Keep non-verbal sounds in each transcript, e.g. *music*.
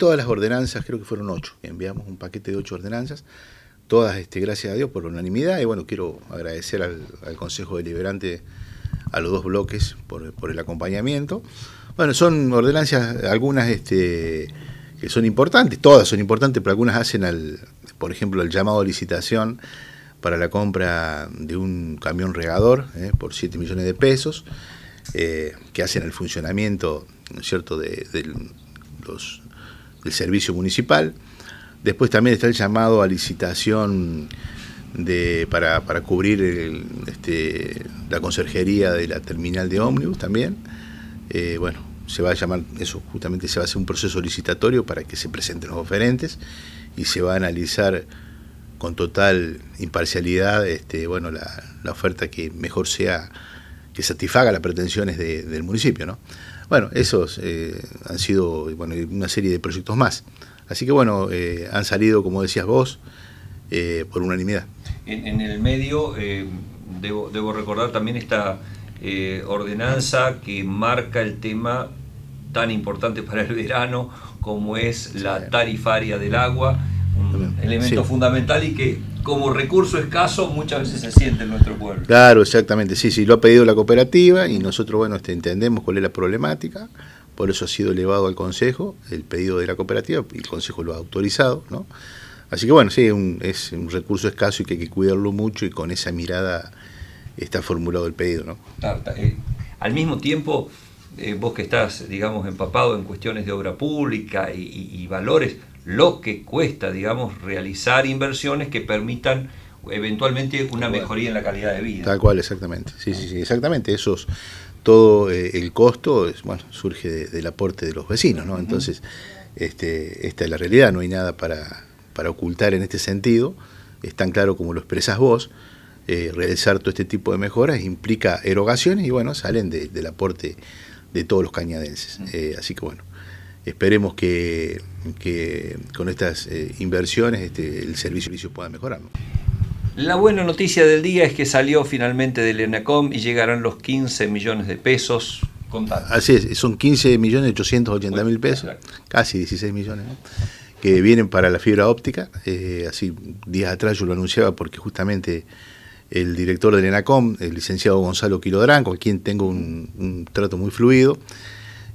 todas las ordenanzas, creo que fueron ocho, enviamos un paquete de ocho ordenanzas, todas, este, gracias a Dios, por unanimidad. Y bueno, quiero agradecer al, Consejo Deliberante, a los dos bloques, por, el acompañamiento. Bueno, son ordenanzas, algunas este, que son importantes, todas son importantes, pero algunas hacen, al, por ejemplo, el llamado a licitación para la compra de un camión regador eh, por 7 millones de pesos, eh, que hacen el funcionamiento cierto? de, los el servicio municipal. Después también está el llamado a licitación de, para, cubrir este, la conserjería de la terminal de ómnibus también. Eh, bueno, se va a llamar, eso justamente se va a hacer un proceso licitatorio para que se presenten los oferentes y se va a analizar con total imparcialidad este, bueno, la, oferta que mejor sea, que satisfaga las pretensiones del municipio. ¿no? Bueno, esos eh, han sido una serie de proyectos más. Así que bueno, eh, han salido, como decías vos, eh, por unanimidad. En, el medio, debo, recordar también esta ordenanza que marca el tema tan importante para el verano como es la tarifaria del agua, un elemento fundamental y que como recurso escaso muchas veces se siente en nuestro pueblo. Claro, exactamente, sí, sí, lo ha pedido la cooperativa y nosotros, bueno, este, entendemos cuál es la problemática, por eso ha sido elevado al Consejo el pedido de la cooperativa y el Consejo lo ha autorizado, ¿no? Así que bueno, sí, es un recurso escaso y que hay que cuidarlo mucho y con esa mirada está formulado el pedido, ¿no? Eh, al mismo tiempo, eh, vos que estás, digamos, empapado en cuestiones de obra pública y, y valores, lo que cuesta, digamos, realizar inversiones que permitan eventualmente una mejoría en la calidad de vida. Tal cual, exactamente. Sí, sí, sí, exactamente. Eso es todo eh, el costo, es, bueno, surge del aporte de los vecinos, ¿no? Entonces, este, esta es la realidad, no hay nada para, para ocultar en este sentido, es tan claro como lo expresas vos. Eh, realizar todo este tipo de mejoras implica erogaciones y bueno, salen del aporte de todos los cañadenses. Eh, así que bueno, esperemos que, con estas eh, inversiones este, el servicio pueda mejorar. La buena noticia del día es que salió finalmente del ENACOM y llegaron los 15 millones de pesos contados. Así es, son 15 millones 880 mil pesos, casi 16 millones, que vienen para la fibra óptica. Eh, así días atrás yo lo anunciaba porque justamente el director del ENACOM, el licenciado Gonzalo Quilodrán, con quien tengo un trato muy fluido,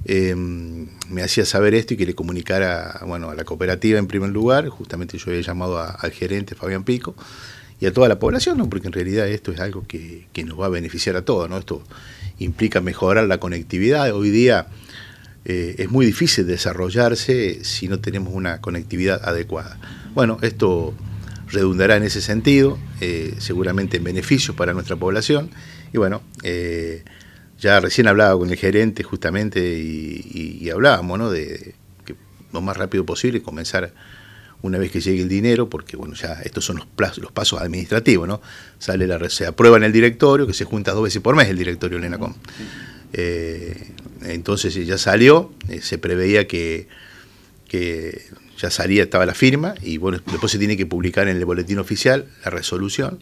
Em, me hacía saber esto y que le comunicara bueno, a la cooperativa en primer lugar, justamente yo había llamado al gerente Fabián Pico y a toda la población, porque en realidad esto es algo que, nos va a beneficiar a todos, ¿no? esto implica mejorar la conectividad, hoy día eh, es muy difícil desarrollarse si no tenemos una conectividad adecuada. Bueno, esto redundará en ese sentido, eh, seguramente en beneficio para nuestra población y bueno, eh, ya recién hablaba con el gerente justamente y, hablábamos, De que lo más rápido posible comenzar una vez que llegue el dinero, porque bueno, ya estos son los, los pasos administrativos, ¿no? Sale la, se aprueba en el directorio, que se junta dos veces por mes el directorio de eh, entonces eh, ya salió, eh, se preveía que, que ya salía, estaba la firma, y bueno, después se tiene que publicar en el boletín oficial la resolución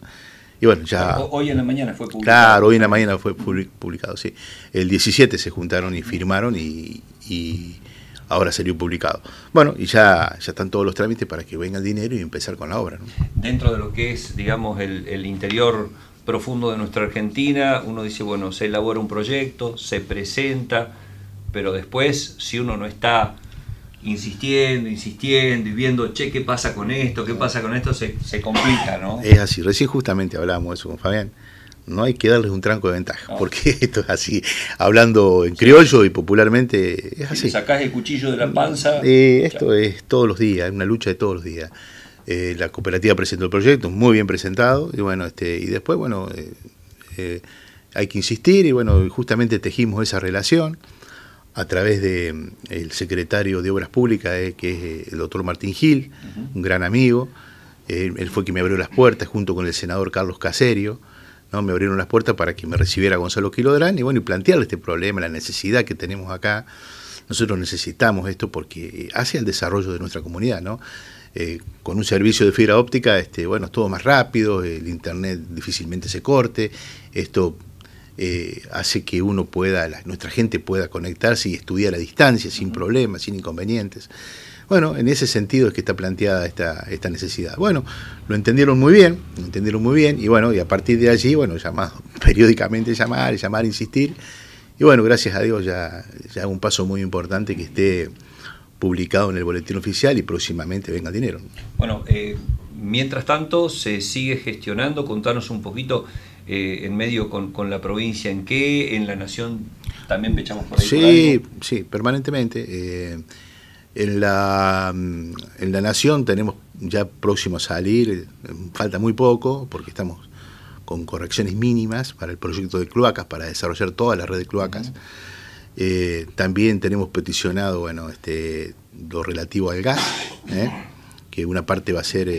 ya. Hoy en la mañana fue publicado. Claro, hoy en la mañana fue publicado, sí. El 17 se juntaron y firmaron y, ahora salió publicado. Bueno, y ya, ya están todos los trámites para que venga el dinero y empezar con la obra. Dentro de lo que es, digamos, el interior profundo de nuestra Argentina, uno dice, bueno, se elabora un proyecto, se presenta, pero después, si uno no está insistiendo, insistiendo y viendo, che, ¿qué pasa con esto? ¿Qué pasa con esto? Se, complica, ¿no? Es así, recién justamente hablábamos eso con Fabián. No hay que darles un tranco de ventaja, porque *laughs* esto es así, hablando en criollo y popularmente es así. Si sacás el cuchillo de la panza. Eh, esto es todos los días, es una lucha de todos los días. Eh, la cooperativa presentó el proyecto, muy bien presentado, y bueno, este, y después, bueno, eh, hay que insistir, y bueno, justamente tejimos esa relación a través del mm, secretario de Obras Públicas, eh, que es eh, el doctor Martín Gil, un gran amigo. Eh, él fue quien me abrió las puertas junto con el senador Carlos Caserio. ¿no? Me abrieron las puertas para que me recibiera Gonzalo Quilodrán y bueno, y plantearle este problema, la necesidad que tenemos acá. Nosotros necesitamos esto porque hace el desarrollo de nuestra comunidad, ¿no? con un servicio de fibra óptica, este, bueno, es todo más rápido, el internet difícilmente se corte, esto eh, hace que uno pueda, nuestra gente pueda conectarse y estudiar a distancia sin problemas, sin inconvenientes. Bueno, en ese sentido es que está planteada esta, esta necesidad. Bueno, lo entendieron muy bien, lo entendieron muy bien, y bueno, y a partir de allí, bueno, llamar, *laughs* periódicamente llamar, llamar, insistir. Y bueno, gracias a Dios ya, ya un paso muy importante que esté publicado en el boletín oficial y próximamente venga dinero. Bueno, eh, mientras tanto se sigue gestionando, contanos un poquito eh, en medio con, la provincia? ¿En qué? ¿En la nación también pechamos por ahí? Sí, sí, permanentemente. Eh, en, la, mm, en la nación tenemos ya próximo a salir, eh, falta muy poco, porque estamos con correcciones mínimas para el proyecto de cloacas, para desarrollar toda la red de cloacas. también tenemos peticionado bueno, este, lo relativo al gas, que una parte va a ser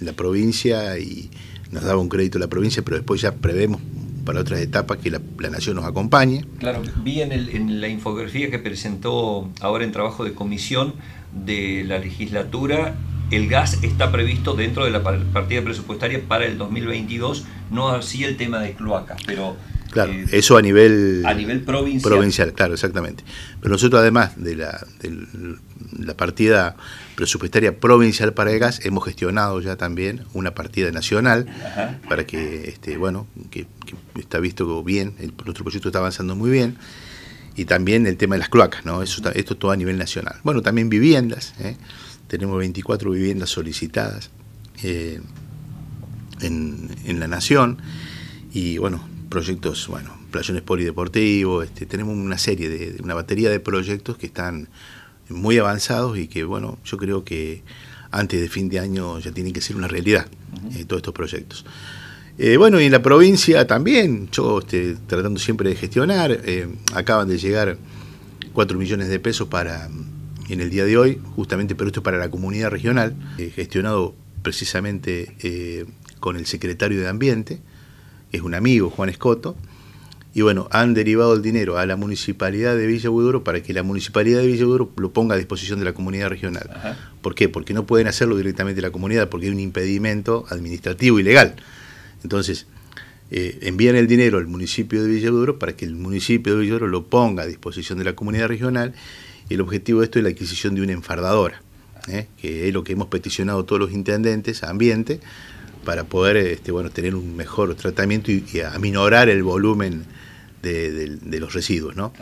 la provincia y, nos daba un crédito la provincia, pero después ya prevemos para otras etapas que la, la nación nos acompañe. Claro, vi en, en la infografía que presentó ahora en trabajo de comisión de la legislatura el gas está previsto dentro de la partida presupuestaria para el 2022, no así el tema de cloacas, pero Claro, eh, eso a nivel, a nivel provincial. provincial. Claro, exactamente. Pero nosotros además de la, la partida presupuestaria provincial para el gas, hemos gestionado ya también una partida nacional para que, este, bueno, que, está visto bien, nuestro proyecto está avanzando muy bien. Y también el tema de las cloacas, ¿no? Eso, esto todo a nivel nacional. Bueno, también viviendas, ¿eh? tenemos 24 viviendas solicitadas eh, en, en la nación y bueno, proyectos, bueno, playones polideportivos, este, tenemos una serie de, una batería de proyectos que están muy avanzados y que, bueno, yo creo que antes de fin de año ya tienen que ser una realidad eh, todos estos proyectos. Eh, bueno, y en la provincia también, yo este, tratando siempre de gestionar, eh, acaban de llegar 4 millones de pesos para en el día de hoy, justamente, pero esto es para la comunidad regional, gestionado precisamente con el secretario de Ambiente, es un amigo, Juan Escoto, y bueno, han derivado el dinero a la municipalidad de Villa para que la municipalidad de Villa lo ponga a disposición de la comunidad regional. ¿Por qué? Porque no pueden hacerlo directamente la comunidad, porque hay un impedimento administrativo y legal. Entonces, eh, envían el dinero al municipio de Villa para que el municipio de Villa lo ponga a disposición de la comunidad regional. Y el objetivo de esto es la adquisición de una enfardadora, ¿eh? que es lo que hemos peticionado todos los intendentes ambiente para poder este, bueno, tener un mejor tratamiento y, aminorar el volumen de, los residuos. ¿no?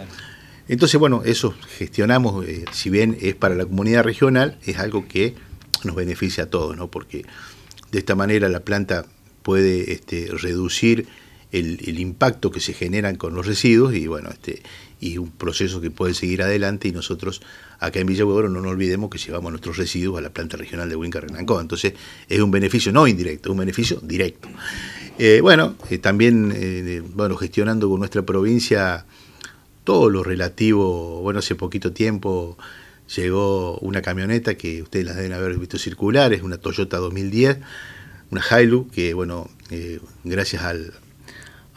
Entonces, bueno, eso gestionamos, eh, si bien es para la comunidad regional, es algo que nos beneficia a todos, ¿no? porque de esta manera la planta puede este, reducir el, impacto que se generan con los residuos y bueno, este y un proceso que puede seguir adelante y nosotros acá en Villa no nos olvidemos que llevamos nuestros residuos a la planta regional de Huinca Renancó. Entonces es un beneficio no indirecto, es un beneficio directo. Eh, bueno, eh, también eh, bueno, gestionando con nuestra provincia todo lo relativo, bueno, hace poquito tiempo llegó una camioneta que ustedes las deben haber visto circulares una Toyota 2010, una Hilux que bueno, gracias al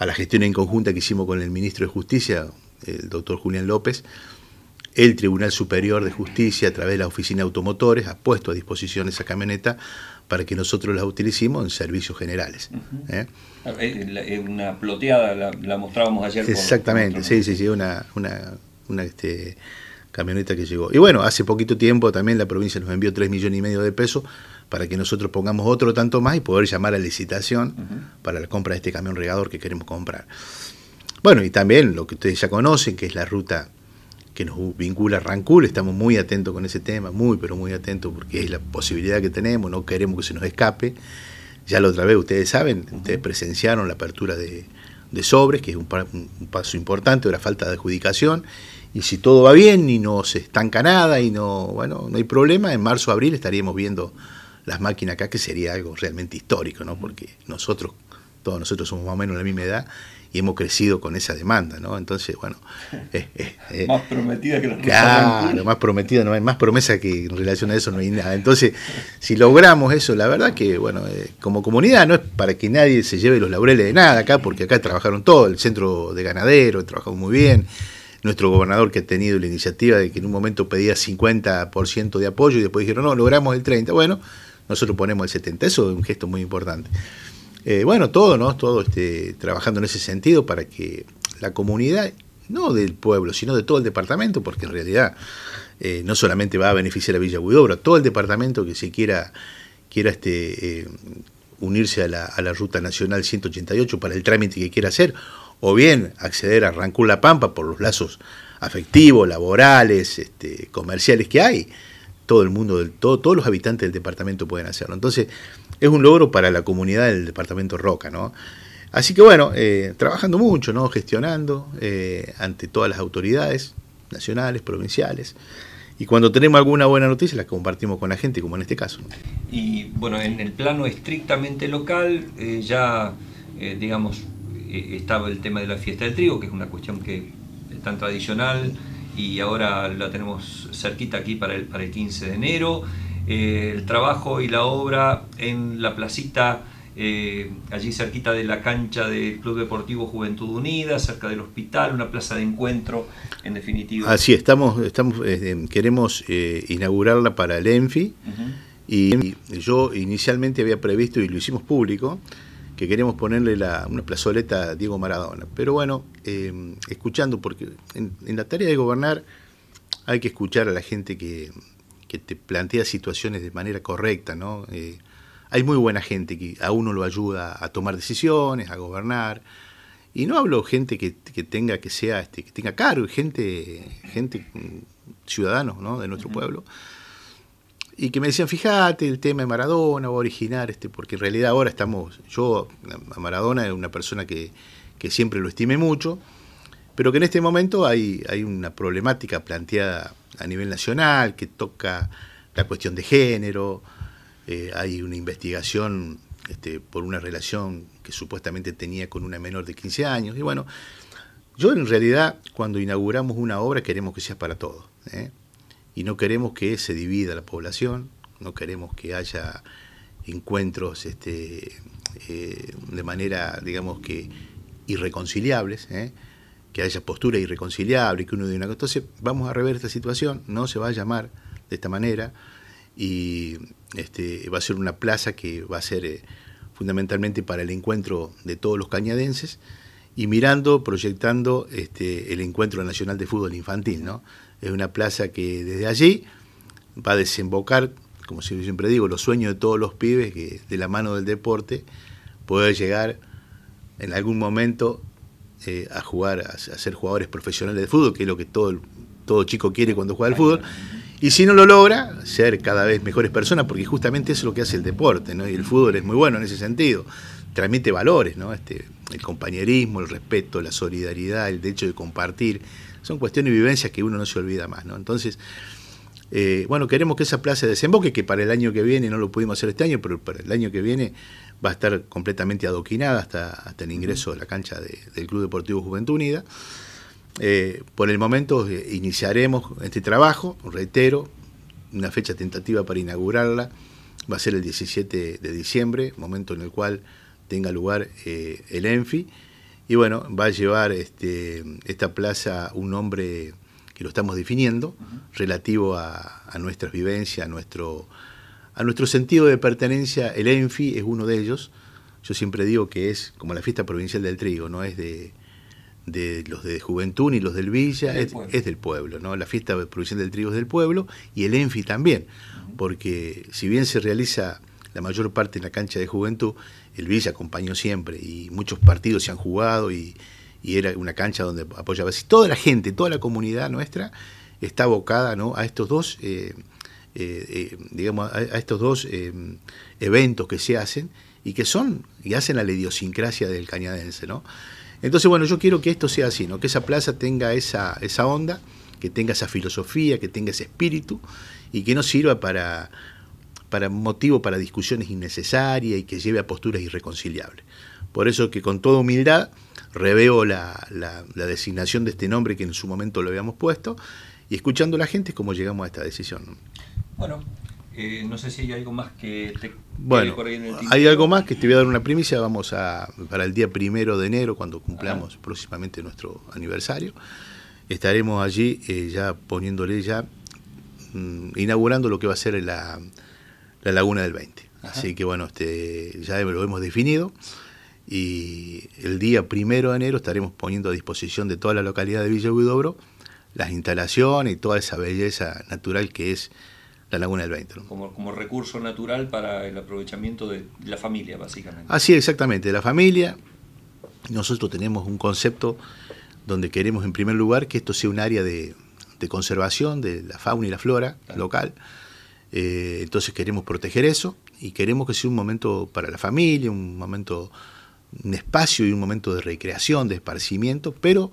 a la gestión en conjunta que hicimos con el ministro de Justicia, el doctor Julián López, el Tribunal Superior de Justicia, a través de la Oficina de Automotores, ha puesto a disposición esa camioneta para que nosotros la utilicemos en servicios generales. ¿eh? Ah, eh, eh, una ploteada, la, mostrábamos ayer. Exactamente, sí, sí, sí, una, este, camioneta que llegó. Y bueno, hace poquito tiempo también la provincia nos envió 3 millones y medio de pesos para que nosotros pongamos otro tanto más y poder llamar a licitación para la compra de este camión regador que queremos comprar. Bueno, y también lo que ustedes ya conocen, que es la ruta que nos vincula a Rancul, estamos muy atentos con ese tema, muy, pero muy atentos, porque es la posibilidad que tenemos, no queremos que se nos escape. Ya la otra vez, ustedes saben, ustedes presenciaron la apertura de, sobres, que es un, paso importante de la falta de adjudicación, y si todo va bien y no se estanca nada y no, bueno, no hay problema, en marzo, o abril estaríamos viendo las máquinas acá, que sería algo realmente histórico, ¿no? Porque nosotros, todos nosotros somos más o menos la misma edad y hemos crecido con esa demanda, ¿no? Entonces, bueno. *laughs* Eh, eh, eh, más prometida que los Claro, más prometida, no hay más promesa que en relación a eso no hay nada. Entonces, si logramos eso, la verdad que, bueno, eh, como comunidad no es para que nadie se lleve los laureles de nada acá, porque acá trabajaron todo, el centro de ganaderos trabajó muy bien. Nuestro gobernador que ha tenido la iniciativa de que en un momento pedía 50% de apoyo y después dijeron, no, logramos el 30%. Bueno, nosotros ponemos el 70, eso es un gesto muy importante. Eh, bueno, todo, ¿no? Todo este, trabajando en ese sentido para que la comunidad, no del pueblo, sino de todo el departamento, porque en realidad eh, no solamente va a beneficiar a Villa Huidobra, todo el departamento que se quiera, este, eh, unirse a la, Ruta Nacional 188 para el trámite que quiera hacer, o bien acceder a Rancún La Pampa por los lazos afectivos, laborales, este, comerciales que hay todo el mundo, todos los habitantes del departamento pueden hacerlo. Entonces, es un logro para la comunidad del departamento Roca, ¿no? Así que bueno, eh, trabajando mucho, ¿no? Gestionando eh, ante todas las autoridades nacionales, provinciales. Y cuando tenemos alguna buena noticia la compartimos con la gente, como en este caso. Y bueno, en el plano estrictamente local, eh, ya, digamos, estaba el tema de la fiesta del trigo, que es una cuestión que es tan tradicional y ahora la tenemos cerquita aquí para el, para el 15 de enero. Eh, el trabajo y la obra en la placita, eh, allí cerquita de la cancha del Club Deportivo Juventud Unida, cerca del hospital, una plaza de encuentro, en definitiva. Así, estamos, estamos eh, queremos inaugurarla para el ENFI. Y yo inicialmente había previsto y lo hicimos público, que queremos ponerle una plazoleta a Diego Maradona. Pero bueno, eh, escuchando, porque en, la tarea de gobernar hay que escuchar a la gente que, te plantea situaciones de manera correcta, ¿no? Eh, hay muy buena gente que a uno lo ayuda a tomar decisiones, a gobernar. Y no hablo gente que, tenga que sea este, que tenga cargo, gente, gente mm, ciudadanos de nuestro pueblo y que me decían, fíjate, el tema de Maradona va a originar, este, porque en realidad ahora estamos, yo a Maradona es una persona que, siempre lo estime mucho, pero que en este momento hay, hay una problemática planteada a nivel nacional que toca la cuestión de género, eh, hay una investigación este, por una relación que supuestamente tenía con una menor de 15 años, y bueno, yo en realidad cuando inauguramos una obra queremos que sea para todos. ¿eh? y no queremos que se divida la población, no queremos que haya encuentros este, eh, de manera, digamos que, irreconciliables, ¿eh? que haya postura irreconciliable, que uno de una cosa. Entonces, vamos a rever esta situación, no se va a llamar de esta manera y este, va a ser una plaza que va a ser eh, fundamentalmente para el encuentro de todos los cañadenses y mirando, proyectando este, el encuentro nacional de fútbol infantil, ¿no? Es una plaza que desde allí va a desembocar, como siempre digo, los sueños de todos los pibes que de la mano del deporte puede llegar en algún momento eh, a jugar, a, ser jugadores profesionales de fútbol, que es lo que todo, todo chico quiere cuando juega al fútbol. Y si no lo logra, ser cada vez mejores personas, porque justamente eso es lo que hace el deporte, Y el fútbol es muy bueno en ese sentido. Transmite valores, ¿no? Este, el compañerismo, el respeto, la solidaridad, el derecho de compartir son cuestiones y vivencias que uno no se olvida más, ¿no? Entonces, eh, bueno, queremos que esa plaza desemboque, que para el año que viene, no lo pudimos hacer este año, pero para el año que viene va a estar completamente adoquinada hasta, hasta el ingreso de la cancha del Club Deportivo Juventud Unida. Eh, por el momento eh, iniciaremos este trabajo, reitero, una fecha tentativa para inaugurarla va a ser el 17 de diciembre, momento en el cual tenga lugar el ENFI. Y bueno, va a llevar este, esta plaza un nombre que lo estamos definiendo, relativo a, nuestras vivencias, a nuestro, a nuestro sentido de pertenencia. El ENFI es uno de ellos. Yo siempre digo que es como la fiesta provincial del trigo, no es de, de los de Juventud ni los del Villa, es, del pueblo, ¿no? La fiesta provincial del trigo es del pueblo y el ENFI también, porque si bien se realiza la mayor parte en la cancha de juventud, el Villa acompañó siempre y muchos partidos se han jugado y, era una cancha donde apoyaba. toda la gente, toda la comunidad nuestra está abocada ¿no? a estos dos, eh, eh, eh, digamos, a, estos dos eventos que se hacen y que son y hacen la idiosincrasia del cañadense, ¿no? Entonces, bueno, yo quiero que esto sea así, ¿no? Que esa plaza tenga esa, esa onda, que tenga esa filosofía, que tenga ese espíritu y que no sirva para para motivo para discusiones innecesarias y que lleve a posturas irreconciliables. Por eso que con toda humildad reveo la, la, designación de este nombre que en su momento lo habíamos puesto y escuchando a la gente es como llegamos a esta decisión. Bueno, eh, no sé si hay algo más que te bueno, hay algo más que te voy a dar una primicia. Vamos a para el día primero de enero, cuando cumplamos ah. próximamente nuestro aniversario, estaremos allí eh, ya poniéndole ya mm, inaugurando lo que va a ser la la laguna del 20. Así que bueno, este, ya lo hemos definido y el día primero de enero estaremos poniendo a disposición de toda la localidad de Villa Huidobro las instalaciones y toda esa belleza natural que es la Laguna del 20. Como, como, recurso natural para el aprovechamiento de la familia, básicamente. Así, exactamente, la familia. Nosotros tenemos un concepto donde queremos, en primer lugar, que esto sea un área de, conservación de la fauna y la flora local eh, entonces queremos proteger eso y queremos que sea un momento para la familia, un momento, un espacio y un momento de recreación, de esparcimiento, pero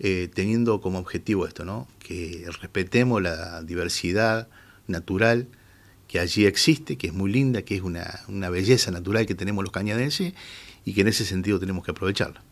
eh, teniendo como objetivo esto, ¿no? que respetemos la diversidad natural que allí existe, que es muy linda, que es una, una belleza natural que tenemos los cañadenses y que en ese sentido tenemos que aprovecharla.